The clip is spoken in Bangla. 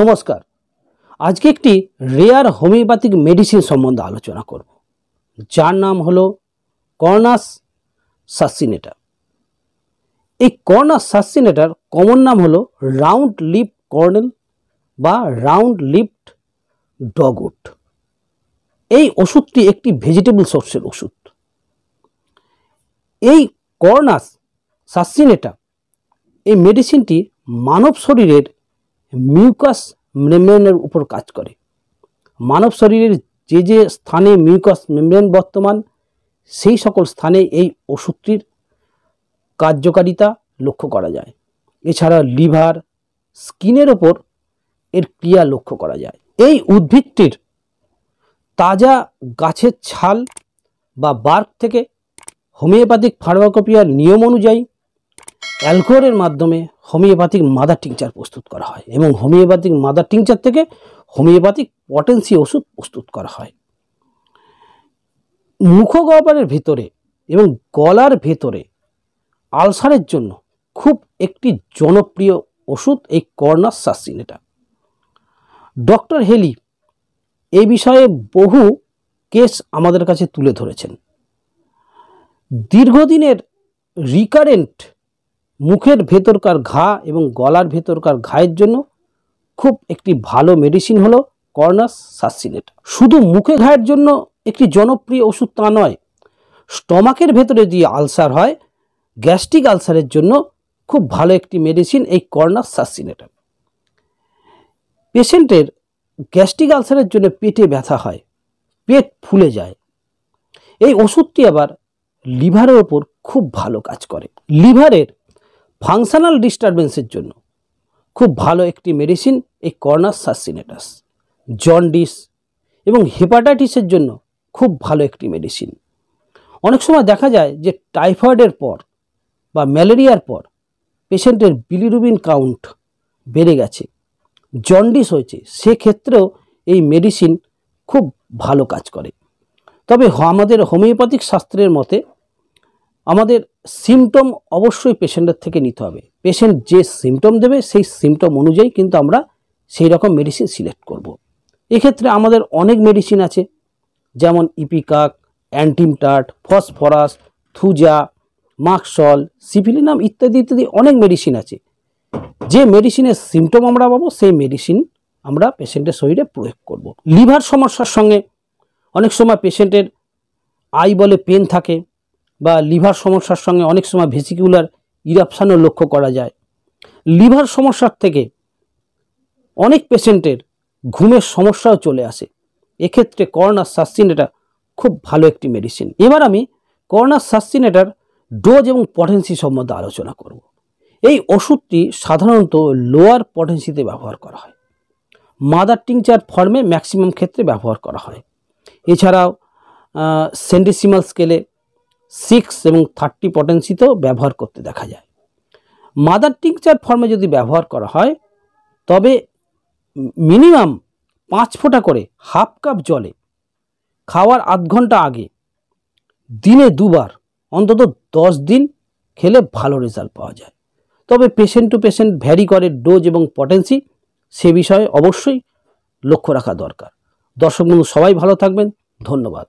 নমস্কার আজকে একটি রেয়ার হোমিওপ্যাথিক মেডিসিন সম্বন্ধে আলোচনা করব যার নাম হলো কর্নাস সাসিনেটার এই কর্নাস সাসিনেটার কমন নাম হলো রাউন্ড লিপ কর্নেল বা রাউন্ড লিপড ডগউড এই ওষুধটি একটি ভেজিটেবল সোর্সের ওষুধ এই কর্নাস সাসিনেটা এই মেডিসিনটি মানব শরীরের মিউকাস মেমব্রেনের উপর কাজ করে মানব শরীরের যে যে স্থানে মিউকাস মেমব্রেন বর্তমান সেই সকল স্থানে এই ওষুধটির কার্যকারিতা লক্ষ্য করা যায় এছাড়া লিভার স্কিনের ওপর এর ক্রিয়া লক্ষ্য করা যায় এই উদ্ভিদটির তাজা গাছের ছাল বা বার্ক থেকে হোমিওপ্যাথিক ফার্মাকোপিয়ার নিয়ম অনুযায়ী অ্যালকোহলের মাধ্যমে হোমিওপ্যাথিক মাদার টিংচার প্রস্তুত করা হয় এবং হোমিওপ্যাথিক মাদার টিংচার থেকে হোমিওপ্যাথিক পটেন্সি ওষুধ প্রস্তুত করা হয় মুখগহ্বরের ভেতরে এবং গলার ভেতরে আলসারের জন্য খুব একটি জনপ্রিয় ওষুধ এই কর্নার এটা ডক্টর হেলি এই বিষয়ে বহু কেস আমাদের কাছে তুলে ধরেছেন দীর্ঘদিনের রিকারেন্ট মুখের ভেতরকার ঘা এবং গলার ভেতরকার ঘায়ের জন্য খুব একটি ভালো মেডিসিন হলো কর্নাস সাসিনেট শুধু মুখে ঘায়ের জন্য একটি জনপ্রিয় ওষুধ তা নয় স্টমাকের ভেতরে যদি আলসার হয় গ্যাস্ট্রিক আলসারের জন্য খুব ভালো একটি মেডিসিন এই কর্নাস সাসিনেট পেশেন্টের গ্যাস্ট্রিক আলসারের জন্য পেটে ব্যথা হয় পেট ফুলে যায় এই ওষুধটি আবার লিভারের ওপর খুব ভালো কাজ করে লিভারের ফাংশনাল ডিস্টারবেন্সের জন্য খুব ভালো একটি মেডিসিন এই কর্নাস সাসিনেটাস জন্ডিস এবং হেপাটাইটিসের জন্য খুব ভালো একটি মেডিসিন অনেক সময় দেখা যায় যে টাইফয়েডের পর বা ম্যালেরিয়ার পর পেশেন্টের বিলিরুবিন কাউন্ট বেড়ে গেছে জন্ডিস হয়েছে সেক্ষেত্রেও এই মেডিসিন খুব ভালো কাজ করে তবে আমাদের হোমিওপ্যাথিক শাস্ত্রের মতে আমাদের সিমটম অবশ্যই পেশেন্টের থেকে নিতে হবে পেশেন্ট যে সিমটম দেবে সেই সিমটম অনুযায়ী কিন্তু আমরা সেই রকম মেডিসিন সিলেক্ট করব। এক্ষেত্রে আমাদের অনেক মেডিসিন আছে যেমন ইপিকাক অ্যান্টিমটাট ফসফরাস থুজা মাকসল সিফিলিনাম ইত্যাদি ইত্যাদি অনেক মেডিসিন আছে যে মেডিসিনের সিমটম আমরা পাবো সেই মেডিসিন আমরা পেশেন্টের শরীরে প্রয়োগ করব। লিভার সমস্যার সঙ্গে অনেক সময় পেশেন্টের আই বলে পেন থাকে বা লিভার সমস্যার সঙ্গে অনেক সময় ভেসিকুলার ইরাপশানও লক্ষ্য করা যায় লিভার সমস্যার থেকে অনেক পেশেন্টের ঘুমের সমস্যাও চলে আসে এক্ষেত্রে করোনার সাসিনেটা খুব ভালো একটি মেডিসিন এবার আমি করোনার সাসিনেটার ডোজ এবং পটেন্সি সম্বন্ধে আলোচনা করব এই ওষুধটি সাধারণত লোয়ার পটেন্সিতে ব্যবহার করা হয় মাদার টিংচার ফর্মে ম্যাক্সিমাম ক্ষেত্রে ব্যবহার করা হয় এছাড়াও সেন্ডিসিমাল স্কেলে সিক্স এবং থার্টি পটেন্সিতেও ব্যবহার করতে দেখা যায় মাদার টিংচার ফর্মে যদি ব্যবহার করা হয় তবে মিনিমাম পাঁচ ফোঁটা করে হাফ কাপ জলে খাওয়ার আধ ঘন্টা আগে দিনে দুবার অন্তত দশ দিন খেলে ভালো রেজাল্ট পাওয়া যায় তবে পেশেন্ট টু পেশেন্ট ভ্যারি করে ডোজ এবং পটেন্সি সে বিষয়ে অবশ্যই লক্ষ্য রাখা দরকার দর্শক বন্ধু সবাই ভালো থাকবেন ধন্যবাদ